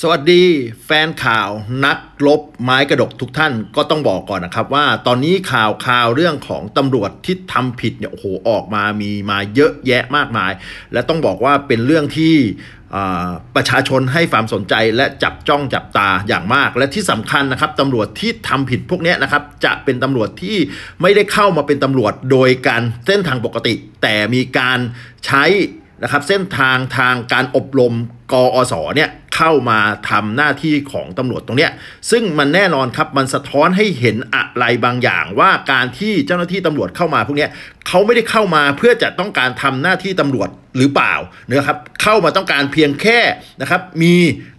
สวัสดี แฟนข่าวนักลบไม้กระดกทุกท่านก็ต้องบอกก่อนนะครับว่าตอนนี้ข่าวข่าวเรื่องของตำรวจที่ทำผิดเนี่ยโอ้โหออกมามีมาเยอะแยะมากมาย และต้องบอกว่าเป็นเรื่องที่ประชาชนให้ความสนใจและจับจ้องจับตาอย่างมาก และที่สำคัญนะครับตำรวจที่ทำผิดพวกนี้นะครับจะเป็นตำรวจที่ไม่ได้เข้ามาเป็นตำรวจโดยการเส้นทางปกติ แต่มีการใช้นะครับเส้นทางทางการอบรมกอสเนี่ยเข้ามาทำหน้าที่ของตำรวจตรงเนี้ย ซึ่งมันแน่นอนครับมันสะท้อนให้เห็นอะไรบางอย่างว่าการที่เจ้าหน้าที่ตำรวจเข้ามา พวกเนี้ยเขาไม่ได้เข้ามาเพื่อจะต้องการทำหน้าที่ตำรวจหรือเปล่านะครับเข้ามาต้องการเพียงแค่นะครับ มี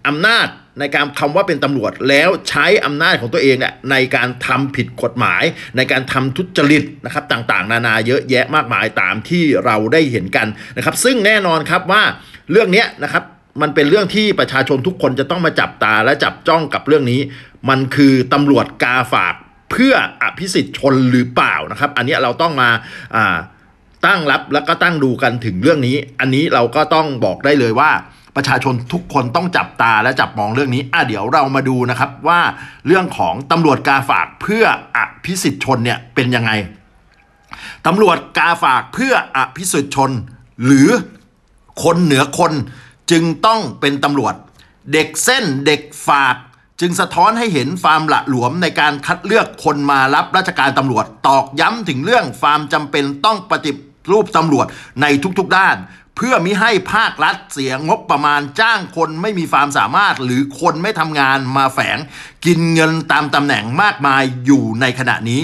อำนาจในการคำว่าเป็นตำรวจแล้วใช้อำนาจของตัวเองเนี่ยในการทำผิดกฎหมายในการทำทุจริตนะครับ ต่างๆ นานาเยอะแยะมากมายตามที่เราได้เห็นกันนะครับ ซึ่งแน่นอนครับว่าเรื่องนี้นะครับมันเป็นเรื่องที่ประชาชนทุกคนจะต้องมาจับตาและจับจ้องกับเรื่องนี้ มันคือตำรวจกาฝากเพื่ออภิสิทธิ์ชนหรือเปล่านะครับ อันนี้เราต้องมาตั้งรับแล้วก็ตั้งดูกันถึงเรื่องนี้ อันนี้เราก็ต้องบอกได้เลยว่า ประชาชนทุกคนต้องจับตาและจับมองเรื่องนี้อ่ะเดี๋ยวเรามาดูนะครับ ว่าเรื่องของตำรวจกาฝากเพื่ออภิสิทธิ์ชนเนี่ยเป็นยังไง ตำรวจกาฝากเพื่ออภิสิทธิ์ชนหรือคนเหนือคนจึงต้องเป็นตำรวจ เด็กเส้นเด็กฝาดจึงสะท้อนให้เห็นความหละหลวมในการคัดเลือกคนมารับราชการตำรวจ ตอกย้ำถึงเรื่องความจำเป็นต้องปฏิรูปตำรวจในทุกๆด้าน เพื่อมิให้ภาครัฐเสียงบประมาณจ้างคนไม่มีความสามารถ หรือคนไม่ทำงานมาแฝง กินเงินตามตำแหน่งมากมายอยู่ในขณะนี้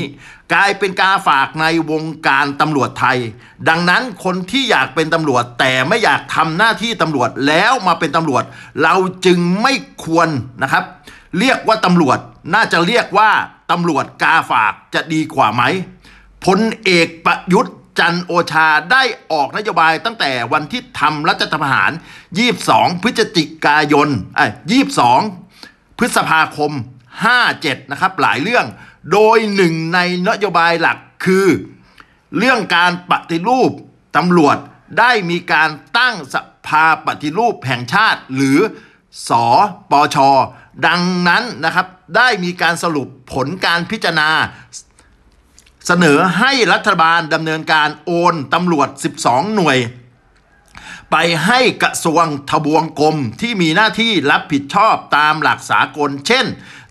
กลายเป็นกาฝากในวงการตำรวจไทย ดังนั้นคนที่อยากเป็นตำรวจแต่ไม่อยากทำหน้าที่ตำรวจแล้วมาเป็นตำรวจ เราจึงไม่ควรนะครับ เรียกว่าตำรวจน่าจะเรียกว่าตำรวจกาฝากจะดีกว่าไหมพลเอกประยุทธ์ จันโอชาได้ออกนโยบายตั้งแต่วันที่ทำรัฐธรรมหาร 22 พฤศจิกายน 22 พฤษภาคม 57 นะครับหลายเรื่องโดยหนึ่งในนโยบายหลักคือ เรื่องการปฏิรูปตำรวจได้มีการตั้งสภาปฏิรูปแห่งชาติหรือสอปอชอดังนั้นนะครับได้มีการสรุปผลการพิจารณา เสนอให้รัฐบาลดำเนินการโอนตำรวจ 12 หน่วย ไปให้กระทรวงทบวงกรมที่มีหน้าที่รับผิดชอบตามหลักสากล เช่น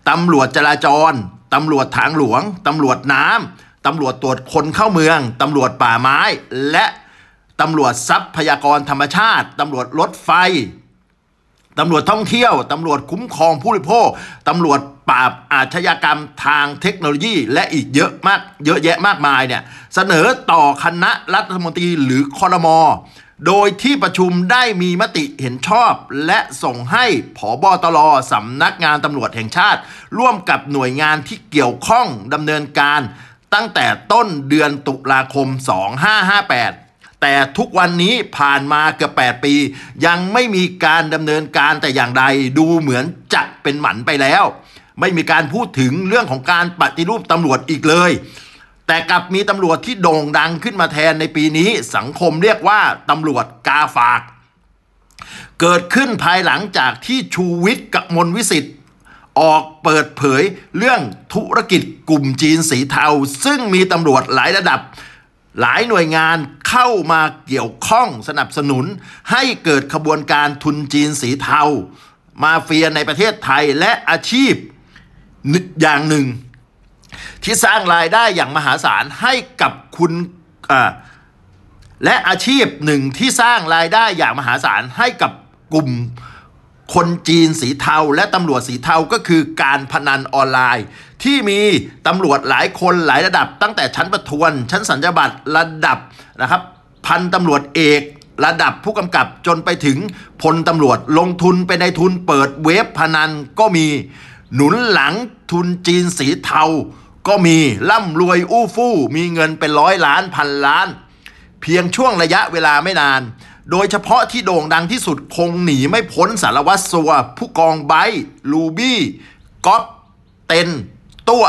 ตำรวจจราจร ตำรวจทางหลวง ตำรวจน้ำ ตำรวจตรวจคนเข้าเมือง ตำรวจป่าไม้ และตำรวจทรัพยากรธรรมชาติ ตำรวจรถไฟ ตำรวจท่องเที่ยว ตำรวจคุ้มครองผู้บริโภค ตำรวจปราบอาชญากรรมทางเทคโนโลยี และอีกเยอะมาก เยอะแยะมากมายเนี่ยเสนอต่อคณะรัฐมนตรี หรือคอรมอโดยที่ประชุมได้มีมติเห็นชอบ และส่งให้ผอบอตรสำนักงานตำรวจแห่งชาติ ร่วมกับหน่วยงานที่เกี่ยวข้องดำเนินการ ตั้งแต่ต้นเดือนตุลาคม 2558 แต่ทุกวันนี้ผ่านมาเกือบ 8 ปี ยังไม่มีการดำเนินการแต่อย่างใด ดูเหมือนจะเป็นหมันไปแล้ว ไม่มีการพูดถึงเรื่องของการปฏิรูปตำรวจอีกเลยแต่กลับมีตำรวจที่โด่งดังขึ้นมาแทนในปีนี้สังคมเรียกว่าตำรวจกาฝาก เกิดขึ้นภายหลังจากที่ชูวิทย์กับมนวิสิทธิ์ออกเปิดเผยเรื่องธุรกิจกลุ่มจีนสีเทา ซึ่งมีตำรวจหลายระดับ หลายหน่วยงานเข้ามาเกี่ยวข้องสนับสนุน ให้เกิดขบวนการทุนจีนสีเทามาเฟียในประเทศไทยและอาชีพอย่างหนึ่งที่สร้างรายได้อย่างมหาศาลให้กับคุณและอาชีพหนึ่งที่สร้างรายได้อย่างมหาศาลให้กับกลุ่มคนจีนสีเทา และตำรวจสีเทาก็คือการพนันออนไลน์ ที่มีตำรวจหลายคนหลายระดับ ตั้งแต่ชั้นประทวน ชั้นสัญญาบัตรระดับนะครับ พันตำรวจเอกระดับผู้กำกับจนไปถึงพลตำรวจลงทุนไปในทุนเปิดเว็บพนันก็มีหนุนหลังทุนจีนสีเทาก็มีร่ำรวยอู้ฟู่มีเงินเป็นร้อยล้านพันล้าน เพียงช่วงระยะเวลาไม่นาน โดยเฉพาะที่โด่งดังที่สุดคงหนีไม่พ้นสารวัตรสัวผู้กองไบลูบี้ก๊อปเต็นตัว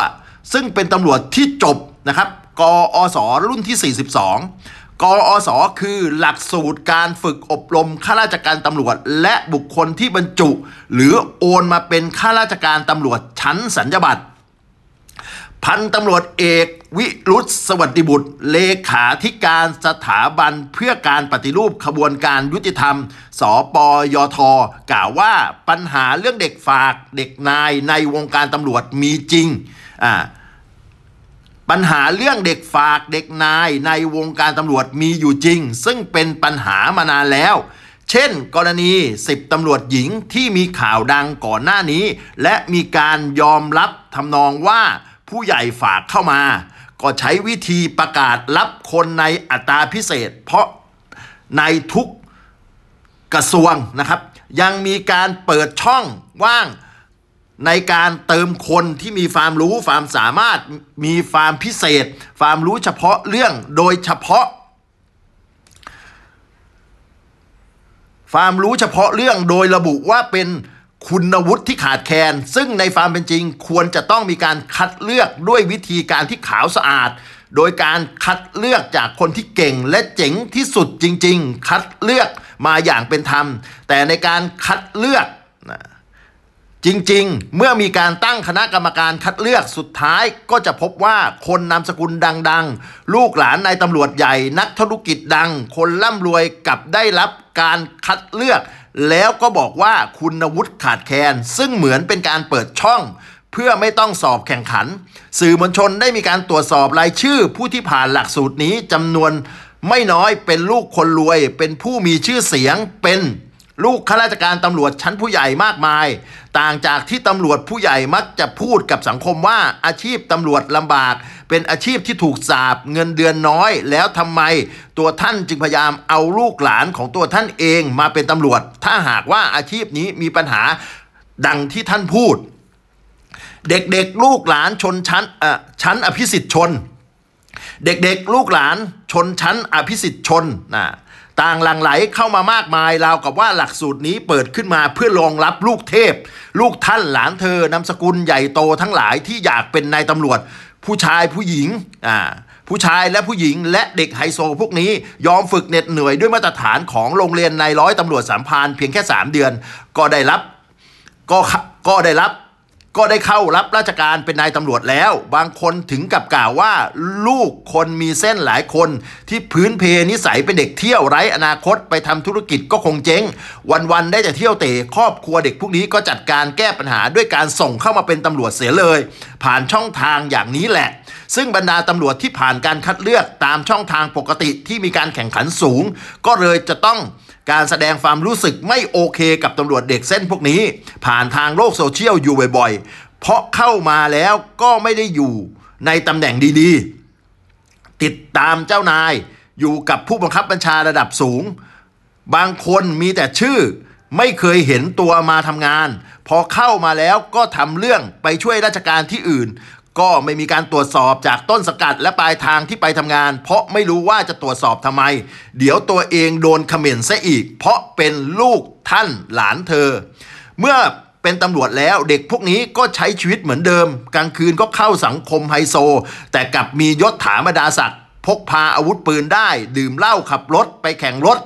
ซึ่งเป็นตำรวจที่จบนะครับ กออสรุ่นที่ 42กออส คือหลักสูตรการฝึกอบรมข้าราชการตำรวจและบุคคลที่บรรจุ หรือโอนมาเป็นข้าราชการตำรวจชั้นสัญญบัตรพันตำรวจเอกวิรุษสวัสดิบุตรเลขาธิการสถาบันเพื่อการปฏิรูปขบวนการยุติธรรมสปยทกล่าวว่าปัญหาเรื่องเด็กฝากเด็กนายในวงการตำรวจมีจริง ปัญหาเรื่องเด็กฝากเด็กนายในวงการตำรวจมีอยู่จริง ซึ่งเป็นปัญหามานานแล้ว เช่น กรณี10ตำรวจหญิงที่มีข่าวดังก่อนหน้านี้ และมีการยอมรับทำนองว่าผู้ใหญ่ฝากเข้ามาก็ใช้วิธีประกาศรับคนในอัตราพิเศษเพราะในทุกกระทรวงนะครับยังมีการเปิดช่องว่างในการเติมคนที่มีความรู้ความสามารถมีความพิเศษความรู้เฉพาะเรื่องโดยเฉพาะความรู้เฉพาะเรื่องโดยระบุว่าเป็นคุณวุฒิที่ขาดแคลนซึ่งในฟาร์มเป็นจริงควรจะต้องมีการคัดเลือกด้วยวิธีการที่ขาวสะอาด โดยการคัดเลือกจากคนที่เก่ง และเจ๋งที่สุดจริง ๆ คัดเลือกมาอย่างเป็นธรรม แต่ในการคัดเลือกนะจริงๆ เมื่อมีการตั้งคณะกรรมการคัดเลือกสุดท้าย ก็จะพบว่าคนนามสกุลดัง ๆ ลูกหลานนายตำรวจใหญ่นักธุรกิจดัง คนร่ำรวยกับได้รับการคัดเลือกแล้วก็บอกว่าคุณวุฒิขาดแคลนซึ่งเหมือนเป็นการเปิดช่อง เพื่อไม่ต้องสอบแข่งขัน สื่อมวลชนได้มีการตรวจสอบรายชื่อ ผู้ที่ผ่านหลักสูตรนี้จำนวนไม่น้อยเป็นลูกคนรวยเป็นผู้มีชื่อเสียงเป็นลูกข้าราชการตำรวจชั้นผู้ใหญ่มากมาย ต่างจากที่ตำรวจผู้ใหญ่มักจะพูดกับสังคมว่าอาชีพตำรวจลำบากเป็นอาชีพที่ถูกสาบเงินเดือนน้อยแล้วทำไมตัวท่านจึงพยายามเอาลูกหลานของตัวท่านเองมาเป็นตำรวจ ถ้าหากว่าอาชีพนี้มีปัญหาดังที่ท่านพูด เด็กๆลูกหลานชนชั้นอชั้นอภิสิทธิ์ชน เด็กๆลูกหลานชนชั้น อภิสิทธิ์ชนนะ่างหลั่งไหลเข้ามามากมายราวกับว่าหลักสูตรนี้เปิดขึ้นมาเพื่อรองรับลูกเทพ ลูกท่านหลานเธอนามสกุลใหญ่โตทั้งหลายที่อยากเป็นนายตำรวจ ผู้ชายผู้หญิง อ่า ผู้ชายและผู้หญิงและเด็กไฮโซ พวกนี้ยอมฝึกเหน็ดเหนื่อยด้วยมาตรฐานของโรงเรียนนายร้อยตำรวจสามพานเพียงแค่ 3 เดือน ก็ได้รับ ก็ก็ได้รับก็ได้เข้ารับราชการเป็นนายตำรวจแล้ว บางคนถึงกับกล่าวว่า ลูกคนมีเส้นหลายคน ที่พื้นเพนิสัยเป็นเด็กเที่ยวไร้อนาคต ไปทำธุรกิจก็คงเจ๊ง วัน ๆ ได้แต่เที่ยวเตะครอบครัวเด็กพวกนี้ก็จัดการแก้ปัญหาด้วยการส่งเข้ามาเป็นตำรวจเสียเลย ผ่านช่องทางอย่างนี้แหละ ซึ่งบรรดาตำรวจที่ผ่านการคัดเลือกตามช่องทางปกติที่มีการแข่งขันสูง ก็เลยจะต้องการแสดงความรู้สึกไม่โอเคกับตำรวจเด็กเส้นพวกนี้ ผ่านทางโลกโซเชียลอยู่บ่อยๆ เพราะเข้ามาแล้วก็ไม่ได้อยู่ในตำแหน่งดีๆ ติดตามเจ้านายอยู่กับผู้บังคับบัญชาระดับสูง บางคนมีแต่ชื่อไม่เคยเห็นตัวมาทำงานพอเข้ามาแล้วก็ทำเรื่องไปช่วยราชการที่อื่นก็ไม่มีการตรวจสอบจากต้นสกัดและปลายทางที่ไปทำงาน เพราะไม่รู้ว่าจะตรวจสอบทำไม เดี๋ยวตัวเองโดนขม่นซะอีก เพราะเป็นลูกท่านหลานเธอ เมื่อเป็นตำรวจแล้วเด็กพวกนี้ก็ใช้ชีวิตเหมือนเดิม กลางคืนก็เข้าสังคมไฮโซ แต่กลับมียศถาบรรดาศักดิ์พกพาอาวุธปืนได้ ดื่มเหล้าขับรถไปแข่งรถ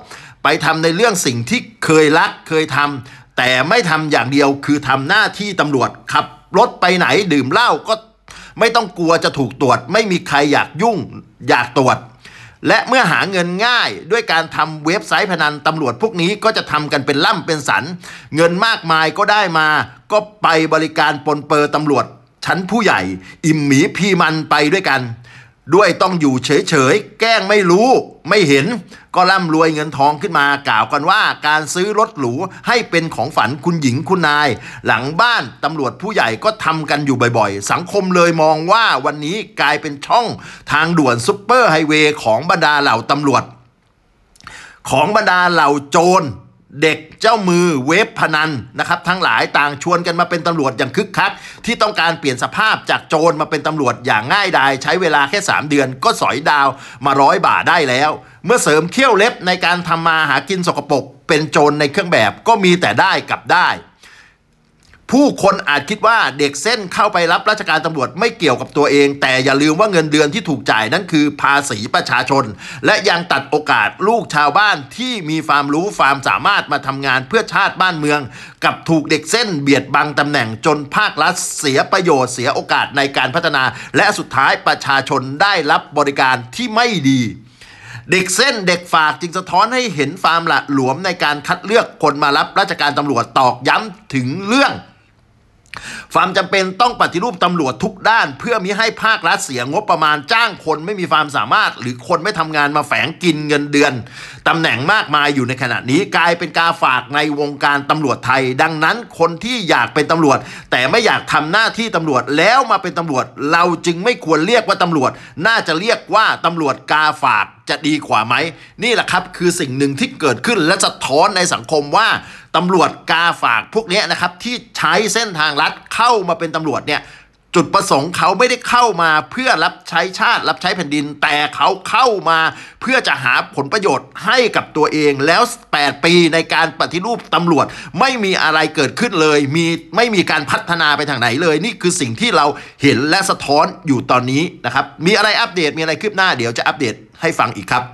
ไปทำในเรื่องสิ่งที่เคยรักเคยทำแต่ไม่ทำอย่างเดียวคือทำหน้าที่ตำรวจขับรถไปไหนดื่มเหล้าก็ไม่ต้องกลัวจะถูกตรวจ ไม่มีใครอยากยุ่ง อยากตรวจ และเมื่อหาเงินง่าย ด้วยการทำเว็บไซต์พนันตำรวจพวกนี้ก็จะทำกันเป็นล่ำเป็นสัน เงินมากมายก็ได้มา ก็ไปบริการปนเปอร์ตำรวจ ชั้นผู้ใหญ่อิ่มหมีพีมันไปด้วยกันด้วยต้องอยู่เฉยๆ แกล้งไม่รู้ ไม่เห็น ก็ร่ำรวยเงินทองขึ้นมา กล่าวกันว่าการซื้อรถหรูให้เป็นของฝันคุณหญิงคุณนาย หลังบ้านตำรวจผู้ใหญ่ก็ทำกันอยู่บ่อยๆ สังคมเลยมองว่าวันนี้กลายเป็นช่องทางด่วนซุปเปอร์ไฮเวย์ของบรรดาเหล่าตำรวจ ของบรรดาเหล่าโจรเด็กเจ้ามือเว็บพนันนะครับทั้งหลายต่างชวนกันมาเป็นตำรวจอย่างคึกคักที่ต้องการเปลี่ยนสภาพจากโจรมาเป็นตำรวจอย่างง่ายดายใช้เวลาแค่ 3 เดือนก็สอยดาวมาร้อยบาทได้แล้ว เมื่อเสริมเขี้ยวเล็บในการทำมาหากินสกปรกเป็นโจรในเครื่องแบบก็มีแต่ได้กับได้ผู้คนอาจคิดว่าเด็กเส้นเข้าไปรับราชการตำรวจไม่เกี่ยวกับตัวเอง แต่อย่าลืมว่าเงินเดือนที่ถูกจ่ายนั้นคือภาษีประชาชน และยังตัดโอกาสลูกชาวบ้านที่มีความรู้ความสามารถมาทำงานเพื่อชาติบ้านเมือง กับถูกเด็กเส้นเบียดบังตำแหน่งจนภาครัฐเสียประโยชน์เสียโอกาสในการพัฒนา และสุดท้ายประชาชนได้รับบริการที่ไม่ดี เด็กเส้นเด็กฝากจึงสะท้อนให้เห็นความหละหลวมในการคัดเลือกคนมารับราชการตำรวจตอกย้ำถึงเรื่องความจำเป็นต้องปฏิรูปตำรวจทุกด้านเพื่อมิให้ภาครัฐเสียงบประมาณจ้างคนไม่มีความสามารถ หรือคนไม่ทำงานมาแฝงกินเงินเดือนตำแหน่งมากมายอยู่ในขณะนี้ กลายเป็นกาฝากในวงการตำรวจไทย ดังนั้นคนที่อยากเป็นตำรวจ แต่ไม่อยากทำหน้าที่ตำรวจแล้วมาเป็นตำรวจ เราจึงไม่ควรเรียกว่าตำรวจ น่าจะเรียกว่าตำรวจกาฝากจะดีกว่าไหมนี่แหละครับ คือสิ่งหนึ่งที่เกิดขึ้น และสะท้อนในสังคมว่าตำรวจกาฝากพวกนี้นะครับที่ใช้เส้นทางลัดเข้ามาเป็นตำรวจเนี่ยจุดประสงค์เขาไม่ได้เข้ามาเพื่อรับใช้ชาติรับใช้แผ่นดิน แต่เขาเข้ามาเพื่อจะหาผลประโยชน์ให้กับตัวเอง แล้ว 8 ปีในการปฏิรูปตำรวจไม่มีอะไรเกิดขึ้นเลย มีไม่มีการพัฒนาไปทางไหนเลยนี่คือสิ่งที่เราเห็นและสะท้อนอยู่ตอนนี้นะครับ มีอะไรอัปเดตมีอะไรคืบหน้าเดี๋ยวจะอัปเดตให้ฟังอีกครับ